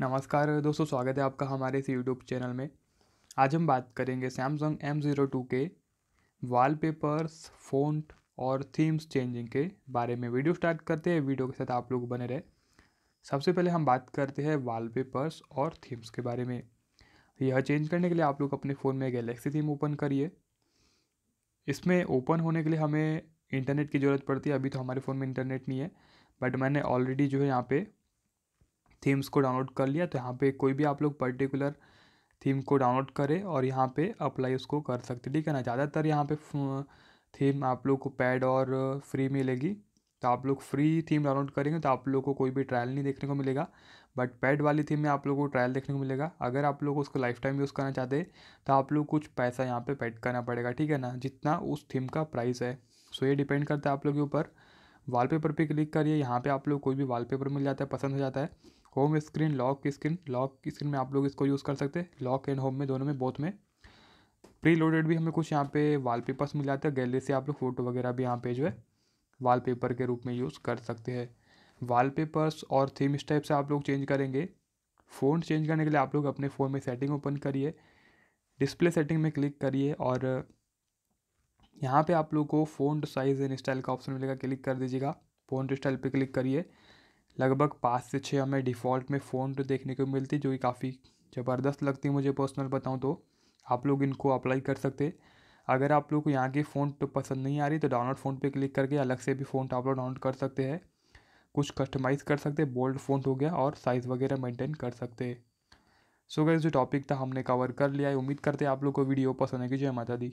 नमस्कार दोस्तों स्वागत है आपका हमारे इस यूट्यूब चैनल में आज हम बात करेंगे सैमसंग एम ज़ीरो टू के वॉलपेपर्स फ़ॉन्ट और थीम्स चेंजिंग के बारे में वीडियो स्टार्ट करते हैं वीडियो के साथ आप लोग बने रहे सबसे पहले हम बात करते हैं वॉलपेपर्स और थीम्स के बारे में यह चेंज करने के लिए आप लोग अपने फ़ोन में गैलेक्सी थीम ओपन करिए इसमें ओपन होने के लिए हमें इंटरनेट की ज़रूरत पड़ती है अभी तो हमारे फ़ोन में इंटरनेट नहीं है बट मैंने ऑलरेडी जो है यहाँ पे थीम्स को डाउनलोड कर लिया तो यहाँ पे कोई भी आप लोग पर्टिकुलर थीम को डाउनलोड करें और यहाँ पे अप्लाई उसको कर सकते ठीक है ना ज़्यादातर यहाँ पे थीम आप लोग को पैड और फ्री मिलेगी तो आप लोग फ्री थीम डाउनलोड करेंगे तो आप लोग को कोई भी ट्रायल नहीं देखने को मिलेगा बट पैड वाली थीम में आप लोग को ट्रायल देखने को मिलेगा अगर आप लोग उसको लाइफ टाइम यूज़ करना चाहते तो आप लोग कुछ पैसा यहाँ पर पैड करना पड़ेगा ठीक है ना जितना उस थीम का प्राइस है सो ये डिपेंड करता है आप लोग के ऊपर वॉलपेपर पे क्लिक करिए यहाँ पे आप लोग कोई भी वॉलपेपर मिल जाता है पसंद हो जाता है होम स्क्रीन लॉक की स्क्रीन लॉक की स्क्रीन में आप लोग इसको यूज़ कर सकते हैं लॉक एंड होम में दोनों में बोथ में प्री लोडेड भी हमें कुछ यहाँ पे वॉलपेपर्स मिल जाते हैं गैलरी से आप लोग फ़ोटो वगैरह भी यहाँ पे जो है वॉलपेपर के रूप में यूज़ कर सकते हैं वॉलपेपर्स और थीम इस टाइप से आप लोग चेंज करेंगे फ़ोन चेंज करने के लिए आप लोग अपने फ़ोन में सेटिंग ओपन करिए डिस्प्ले सेटिंग में क्लिक करिए और यहाँ पे आप लोग को फ़ोन साइज़ एंड स्टाइल का ऑप्शन मिलेगा क्लिक कर दीजिएगा फ़ोन स्टाइल पे क्लिक करिए लगभग पाँच से छः हमें डिफ़ॉल्ट में फ़ोन देखने को मिलती जो कि काफ़ी ज़बरदस्त लगती है मुझे पर्सनल बताऊँ तो आप लोग इनको अप्लाई कर सकते अगर आप लोग को यहाँ की फ़ोन तो पसंद नहीं आ रही तो डाउनलोड फ़ोन पर क्लिक करके अलग से भी फ़ोन आप लोग डाउनलोड कर सकते हैं कुछ कस्टमाइज़ कर सकते बोल्ड फ़ोन हो गया और साइज़ वगैरह मेंटेन कर सकते सो so जो टॉपिक था हमने कवर कर लिया है उम्मीद करते हैं आप लोग को वीडियो पसंद है कि जय माता दी